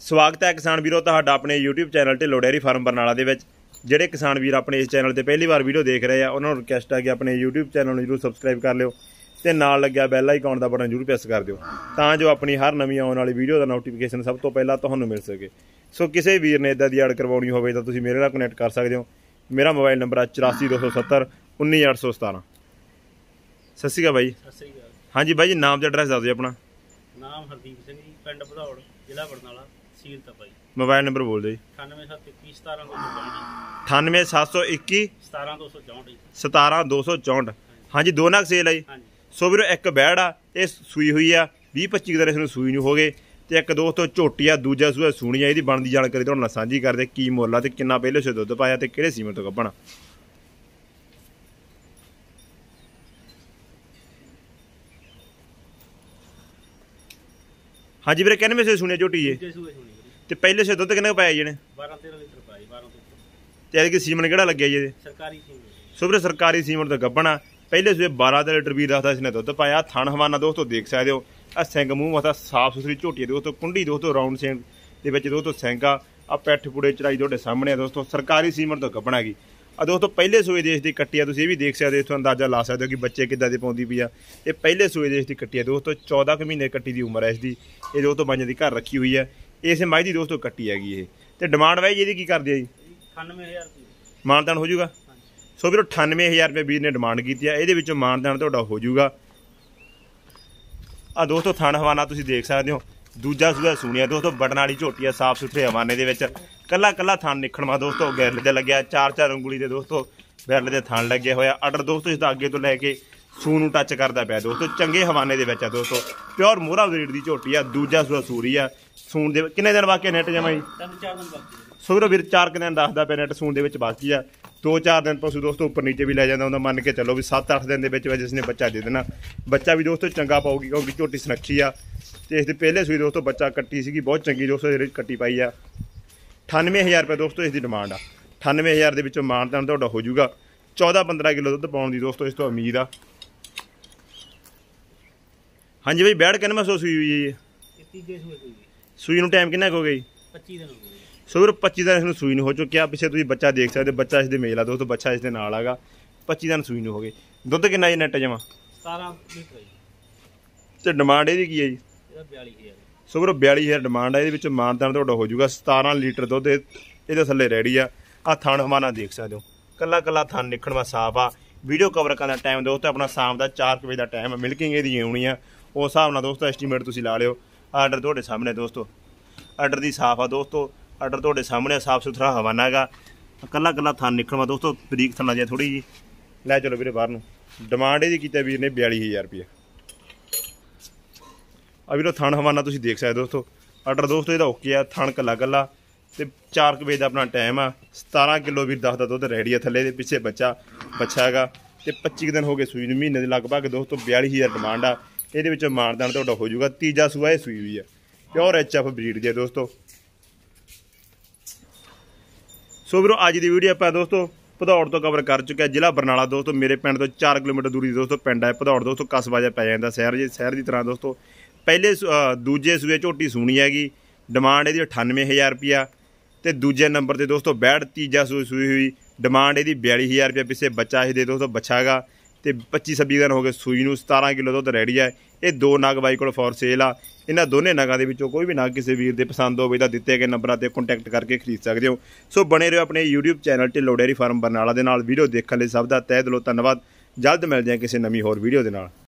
ਸਵਾਗਤ ਹੈ ਕਿਸਾਨ ਵੀਰੋ ਤੁਹਾਡਾ ਆਪਣੇ YouTube ਚੈਨਲ ਤੇ ਲੋਡੇਰੀ ਫਾਰਮ ਬਰਨਾਲਾ ਦੇ ਵਿੱਚ ਜਿਹੜੇ ਕਿਸਾਨ ਵੀਰ ਆਪਣੇ ਇਸ ਚੈਨਲ ਤੇ ਪਹਿਲੀ ਵਾਰ ਵੀਡੀਓ ਦੇਖ ਰਹੇ ਆ ਉਹਨਾਂ ਨੂੰ ਰਿਕਵੈਸਟ ਹੈ ਕਿ ਆਪਣੇ YouTube ਚੈਨਲ ਨੂੰ ਜਰੂਰ ਸਬਸਕ੍ਰਾਈਬ ਕਰ ਲਿਓ ਤੇ ਨਾਲ ਲੱਗਿਆ ਬੈਲ ਆਈਕਨ ਦਾ ਬਟਨ ਜਰੂਰ ਪ੍ਰੈਸ ਕਰ ਦਿਓ ਤਾਂ ਜੋ ਆਪਣੀ ਹਰ ਨਵੀਂ ਆਉਣ ਵਾਲੀ ਵੀਡੀਓ ਦਾ ਨੋਟੀਫਿਕੇਸ਼ਨ ਸਭ ਤੋਂ ਪਹਿਲਾਂ ਤੁਹਾਨੂੰ ਮਿਲ ਸਕੇ ਸੋ ਕਿਸੇ ਵੀਰ ਨੇ ਇਦਾਂ ਦੀ ਐਡ ਕਰਵਾਉਣੀ ਹੋਵੇ ਤਾਂ ਤੁਸੀਂ ਮੇਰੇ ਨਾਲ ਕਨੈਕਟ ਕਰ ਸਕਦੇ ਹੋ ਮੇਰਾ ਮੋਬਾਈਲ ਨੰਬਰ ਹੈ 84270 19817 ਸਤਿ ਬਾਈ ਸਸਿਕਾ ਹਾਂਜੀ ਬਾਈ ਨਾਮ ਤੇ ਐਡਰੈਸ ਦੱਸ ਦਿਓ ਆਪਣਾ ਨਾਮ ਹਰਦੀਪ ਸਿੰਘ ਜੀ ਪਿੰਡ ਭਦੌੜ ਜ਼ਿਲ੍ਹਾ ਬਰਨਾਲਾ ਭਾਈ ਮੋਬਾਈਲ ਨੰਬਰ ਬੋਲ ਦੇ ਜੀ 98721 17221 17264 ਹਾਂਜੀ ਦੋ ਨਗ ਸੇਲ ਹੈ ਜੀ ਸੋ ਵੀਰੋ ਇੱਕ ਬੈੜ ਆ ਇਹ ਸੂਈ ਹੋਈ ਆ 20 25 ਦਾ ਇਸ ਨੂੰ ਸੂਈ ਨਹੀਂ ਹੋ ਗਏ ਤੇ ਇੱਕ ਦੋਸਤੋ ਝੋਟੀ ਆ ਦੂਜਾ ਸੂਆ ਸੂਣੀ ਆ ਇਹਦੀ ਬਣਦੀ ਜਾਣਕਾਰੀ ਤੁਹਾਨੂੰ ਨਾਲ ਸਾਂਝੀ ਕਰਦੇ ਕੀ ਮੁੱਲ ਆ ਤੇ ਕਿੰਨਾ ਪਹਿਲੇ ਸੇ ਦੁੱਧ ਪਾਇਆ ਤੇ ਕਿਹੜੇ ਸੀਮੇ ਤੋਂ ਕੱਢਣਾ ਹਾਂਜੀ ਵੀਰੇ ਕਹਿੰਦੇ ਸੇ ਸੁਣਿਆ ਝੋਟੀ ਜੇ ਤੇ ਪਹਿਲੇ ਸੇ ਦੁੱਧ ਕਿੰਨੇ ਪਾਇਆ ਜਿਹਨੇ 12 13 ਲੀਟਰ ਪਾਇਆ 12 ਤੋਂ ਉੱਪਰ। ਤੇ ਕਿ ਸੀਮਨ ਕਿਹੜਾ ਲੱਗਿਆ ਜੀ ਸਰਕਾਰੀ ਸੀਮਨ ਸੋ ਵੀਰੇ ਸਰਕਾਰੀ ਸੀਮਨ ਤੋਂ ਗੱਬਣਾ ਪਹਿਲੇ ਸੇ 12 ਦੇ ਲੀਟਰ ਵੀ ਰੱਖਦਾ ਇਸਨੇ ਦੁੱਧ ਪਾਇਆ ਥਣ ਹਵਾਨਾ ਦੋਸਤੋ ਦੇਖ ਸਕਦੇ ਹੋ ਆ ਸਿੰਘ ਮੂੰਹ ਮਤਾ ਸਾਫ ਸੁਥਰੀ ਝੋਟੀ ਦੇ ਦੋਸਤੋ ਕੁੰਡੀ ਦੋਸਤੋ ਰਾਉਂਡ ਸੇਂਗ ਦੇ ਵਿੱਚ ਦੋਸਤੋ ਸਿੰਘਾ ਆ ਪੈਠ ਪੂੜੇ ਚੜਾਈ ਤੁਹਾਡੇ ਸਾਹਮਣੇ ਆ ਦੋਸਤੋ ਸਰਕਾਰੀ ਸੀਮਨ ਤੋਂ ਗੱਬਣਾ ਕੀ ਆ ਦੋਸਤੋ ਪਹਿਲੇ ਸੂਏ ਦੇਸ਼ ਦੀ ਕੱਟੀ ਆ ਤੁਸੀਂ ਇਹ ਵੀ ਦੇਖ ਸਕਦੇ ਹੋ ਤੁਹਾਨੂੰ ਅੰਦਾਜ਼ਾ ਲਾ ਸਕਦੇ ਹੋ ਕਿ ਬੱਚੇ ਕਿੱਦਾਂ ਦੇ ਪਾਉਂਦੀ ਪਈ ਆ ਇਹ ਪਹਿਲੇ ਸੂਏ ਦੇਸ਼ ਦੀ ਕੱਟੀ ਆ ਦੋਸਤੋ 14 ਕੁ ਮਹੀਨੇ ਕੱਟੀ ਦੀ ਉਮਰ ਐ ਇਸ ਦੀ ਇਹ ਦੋਸਤੋ ਬੰਜ ਦੀ ਘਰ ਰੱਖੀ ਹੋਈ ਆ ਇਸੇ ਮਾਈ ਦੀ ਦੋਸਤੋ ਕੱਟੀ ਹੈਗੀ ਇਹ ਤੇ ਡਿਮਾਂਡ ਵਾਈ ਇਹਦੀ ਕੀ ਕਰਦੇ ਆ ਜੀ 98000 ਰੁਪਏ ਮਾਨਦਾਨ ਹੋ ਜਾਊਗਾ ਸੋ ਵੀਰੋ 98000 ਰੁਪਏ ਵੀਰ ਨੇ ਡਿਮਾਂਡ ਕੀਤੀ ਆ ਇਹਦੇ ਵਿੱਚੋਂ ਮਾਨਦਾਨ ਤੁਹਾਡਾ ਹੋ ਜਾਊਗਾ ਆ ਦੋਸਤੋ ਥਣ ਹਵਾਨਾ ਤੁਸੀਂ ਦੇਖ ਸਕਦੇ ਹੋ ਦੂਜਾ ਸੂਆ ਸੁਣਿਆ ਦੋਸਤੋ ਬਟਨ ਵਾਲੀ ਝੋਟੀ ਆ ਸਾਫ ਸੁਥਰੇ ਹਵਾਨੇ ਦੇ ਵਿੱਚ ਕੱਲਾ ਕੱਲਾ ਥਾਨ ਨਿਖੜਵਾ ਦੋਸਤੋ ਗੈਰਲ ਦੇ ਲੱਗਿਆ ਚਾਰ ਚਾਰ ਉਂਗਲੀ ਦੇ ਦੋਸਤੋ ਬੈਰਲ ਦੇ ਥਾਨ ਲੱਗੇ ਹੋਇਆ ਆਰਡਰ ਦੋਸਤੋ ਇਸ ਦਾ ਅੱਗੇ ਤੋਂ ਲੈ ਕੇ ਸੂ ਨੂੰ ਟੱਚ ਕਰਦਾ ਪਿਆ ਦੋਸਤੋ ਚੰਗੇ ਹਵਾਨੇ ਦੇ ਵਿੱਚ ਆ ਦੋਸਤੋ ਪਿਓਰ ਮੋਹਰਾ ਬਰੀਡ ਦੀ ਝੋਟੀ ਆ ਦੂਜਾ ਸੂਆ ਸੂਰੀ ਆ ਸੂਣ ਦੇ ਕਿੰਨੇ ਦਿਨ ਬਾਕੀ ਨੈਟ ਜਮਾਈ ਤਿੰਨ ਚਾਰ ਦਿਨ ਬਾਕੀ ਸੂਰ ਵੀਰ 4 ਦਿਨ ਦੱਸਦਾ ਪਿਆ ਨੈਟ ਸੂਣ ਦੇ ਵਿੱਚ ਬਾਕੀ ਆ ਦੋ ਚਾਰ ਦਿਨ ਪਸ਼ੂ ਦੋਸਤੋ ਉੱਪਰ ਨੀਚੇ ਵੀ ਲੈ ਜਾਂਦਾ ਹੁੰਦਾ ਮੰਨ ਕੇ ਚੱਲੋ ਵੀ 7-8 ਦਿਨ ਦੇ ਵਿੱਚ ਵਿੱਚ ਜਿਸ ਨੇ ਬੱਚਾ ਦੇ ਦੇਣਾ ਬੱਚਾ ਵੀ ਦੋਸਤੋ ਚੰਗਾ ਪਾਉਗੀ ਕਿਉਂਕਿ ਝੋਟੀ ਸੁਨੱਖੀ ਆ ਤੇ ਇਸ ਦੇ ਪਹਿਲੇ ਸੂਈ ਦੋਸਤੋ ਬੱਚਾ ਕੱਟੀ ਸੀਗੀ ਬਹੁਤ ਚੰਗੀ ਦੋਸਤੋ ਜਿਹੜੀ ਕੱਟੀ ਪਾਈ ਆ 98000 ਰੁਪਏ ਦੋਸਤੋ ਇਸ ਦੀ ਡਿਮਾਂਡ ਆ 98000 ਦੇ ਵਿੱਚੋਂ ਤਾਂ ਤੁਹਾਡਾ ਹੋ ਜਾਊਗਾ 14-15 ਕਿਲੋ ਦੁੱਧ ਪਾਉਣ ਦੀ ਦੋਸਤੋ ਇਸ ਤੋਂ ਉਮੀਦ ਆ ਹਾਂਜੀ ਬਈ ਬੈੜ ਕਿੰਨਾ ਸੂਈ ਹੋਈ ਜੀ ਇਹ ਹੋਈ ਸੂਈ ਨੂੰ ਟਾਈਮ ਕਿੰਨਾ ਹੋ ਗਿਆ ਜੀ 25 ਦਿਨ ਹੋ ਗਏ ਸੂਰ 25 ਦਿਨ ਇਸ ਨੂੰ ਸੂਈ ਨੂੰ ਹੋ ਚੁੱਕਿਆ ਪਿੱਛੇ ਤੁਸੀਂ ਬੱਚਾ ਦੇਖ ਸਕਦੇ ਬੱਚਾ ਇਸ ਦੇ ਮੇਲ ਆ ਦੋਸਤੋ ਬੱਚਾ ਇਸ ਦੇ ਨਾਲ ਆਗਾ 25 ਦਿਨ ਸੂਈ ਨੂੰ ਹੋ ਗਏ ਦੁੱਧ ਕਿੰਨਾ ਜੀ ਨੈਟ ਜਮਾ 17 ਲੀਟਰ ਜੀ ਤੇ ਡਿਮਾਂਡ ਇਹਦੀ ਕੀ ਹੈ ਜੀ ਇਹਦਾ 42000 ਸੋ ਵੀਰੋ 42000 ਡਿਮਾਂਡ ਹੈ ਇਹਦੇ ਵਿੱਚ ਮਾਨਦਾਨ ਤੁਹਾਡਾ ਹੋ ਜਾਊਗਾ 17 ਲੀਟਰ ਦੁੱਧ ਇਹਦੇ ਥੱਲੇ ਰੈਡੀ ਆ ਆ ਥਣ ਹਮਾਨਾ ਦੇਖ ਸਕਦੇ ਹੋ ਕੱਲਾ ਕੱਲਾ ਥਣ ਨਿਕਲਵਾ ਸਾਫ ਆ ਵੀਡੀਓ ਕਵਰ ਕਰਨ ਦਾ ਟਾਈਮ ਦੋਸਤੋ ਆਪਣਾ ਸ਼ਾਮ ਦਾ 4 ਵਜੇ ਦਾ ਟਾਈਮ ਹੈ ਮਿਲਕਿੰਗ ਇਹਦੀ ਆਉਣੀ ਆ ਉਸ ਹਿਸਾਬ ਨਾਲ ਦੋਸਤੋ ਐਸਟੀਮੇਟ ਤੁਸੀਂ ਲਾ ਲਿਓ ਆਰਡਰ ਤੁਹਾਡੇ ਸਾਹਮਣੇ ਦੋਸਤੋ ਆਰਡਰ ਦੀ ਸਾਫ ਆ ਦੋਸਤੋ ਆਰਡਰ ਤੁਹਾਡੇ ਸਾਹਮਣੇ ਸਾਫ ਸੁਥਰਾ ਹਵਾਨਾਗਾ ਕੱਲਾ ਕੱਲਾ ਥਾਨ ਨਿਕਲਵਾ ਦੋਸਤੋ ਤਰੀਕ ਥਣਾ ਜਿਹਾ ਥੋੜੀ ਜੀ ਲੈ ਚਲੋ ਵੀਰੇ ਬਾਹਰ ਨੂੰ ਡਿਮਾਂਡ ਇਹਦੀ ਕੀਤਾ ਵੀਰ ਨੇ 42000 ਰੁਪਏ ਆ ਵੀਰੋ ਥਣ ਹਵਾਨਾ ਤੁਸੀਂ ਦੇਖ ਸਕਦੇ ਦੋਸਤੋ ਆਰਡਰ ਦੋਸਤੋ ਇਹਦਾ ਓਕੇ ਆ ਥਣ ਕੱਲਾ ਕੱਲਾ ਤੇ 4 ਵਜੇ ਦਾ ਆਪਣਾ ਟਾਈਮ ਆ 17 ਕਿਲੋ ਵੀਰ ਦੱਸਦਾ ਦੁੱਧ ਰੈਡੀ ਆ ਥੱਲੇ ਦੇ ਪਿੱਛੇ ਬੱਚਾ ਬੱਚਾ ਹੈਗਾ ਤੇ 25 ਦਿਨ ਹੋ ਗਏ ਸੂਈ ਨੂੰ ਮਹੀਨੇ ਦੇ ਲਗਭਗ ਦੋਸਤੋ 42000 ਡਿਮਾਂਡ ਆ ਇਹਦੇ ਵਿੱਚੋਂ ਮਾਨਦਾਨ ਤੁਹਾਡਾ ਹੋ ਜਾਊਗਾ ਤੀਜਾ ਸੂਆ ਇਹ ਸੂਈ ਵੀ ਆ ਪਿਓਰ ਐਚਐਫ ਬਰੀਡ ਦੇ ਦੋਸਤੋ ਸੋ ਵੀਰੋ ਅੱਜ ਦੀ ਵੀਡੀਓ ਆਪਾਂ ਦੋਸਤੋ ਭਦੌੜ ਤੋਂ ਕਵਰ ਕਰ ਚੁੱਕਿਆ ਜ਼ਿਲ੍ਹਾ ਬਰਨਾਲਾ ਦੋਸਤੋ ਮੇਰੇ ਪਿੰਡ ਤੋਂ 4 ਕਿਲੋਮੀਟਰ ਦੂਰੀ ਦੋਸਤੋ ਪਿੰਡ ਹੈ ਪਧੌੜ ਦੋਸਤੋ ਕਸਬਾ ਜਿਹਾ ਪੈ ਜਾਂਦਾ ਸ਼ਹਿਰ ਜੇ ਸ਼ਹਿਰ ਦੀ ਤਰ੍ਹਾਂ ਦੋਸਤੋ ਪਹਿਲੇ ਦੂਜੇ ਸੂਏ ਝੋਟੀ ਸੂਣੀ ਹੈਗੀ ਡਿਮਾਂਡ ਇਹਦੀ 98000 ਰੁਪਿਆ ਤੇ ਦੂਜੇ ਨੰਬਰ ਤੇ ਦੋਸਤੋ ਬੈੜ ਤੀਜਾ ਸੂਈ ਸੂਈ ਹੋਈ ਡਿਮਾਂਡ ਇਹਦੀ 42000 ਰੁਪਿਆ ਪਿੱਛੇ ਬੱਚਾ ਇਹ ਦੇ ਦੋਸਤੋ ਬੱਚਾਗਾ ਤੇ 25 26 ਦਿਨ ਹੋ ਗਏ ਸੂਈ ਨੂੰ 17 ਕਿਲੋ ਦੁੱਧ ਰੈਡੀ ਹੈ ਇਹ ਦੋ ਨਗ ਬਾਈ ਕੋਲ ਫੋਰ ਸੇਲ ਆ ਇਹਨਾਂ ਦੋਨੇ ਨਗਾਂ ਦੇ ਵਿੱਚੋਂ ਕੋਈ ਵੀ ਨਗ ਕਿਸੇ ਵੀਰ ਦੇ ਪਸੰਦ ਹੋਵੇ ਤਾਂ ਦਿੱਤੇ ਗਏ ਨੰਬਰਾਂ ਤੇ ਕੰਟੈਕਟ ਕਰਕੇ ਖਰੀਦ ਸਕਦੇ ਹੋ ਸੋ ਬਣੇ ਰਹੋ ਆਪਣੇ YouTube ਚੈਨਲ ਤੇ ਲੋਡੇਰੀ ਫਾਰਮ ਬਰਨਾਲਾ ਦੇ ਨਾਲ ਵੀਡੀਓ ਦੇਖਣ ਲਈ ਸਭ ਦਾ ਤਹਿ ਦਿਲੋਂ ਧੰਨਵਾਦ ਜਲਦ ਮਿਲਦੇ ਹਾਂ ਕਿਸੇ ਨਵੀਂ ਹੋਰ ਵੀਡੀਓ ਦੇ ਨਾਲ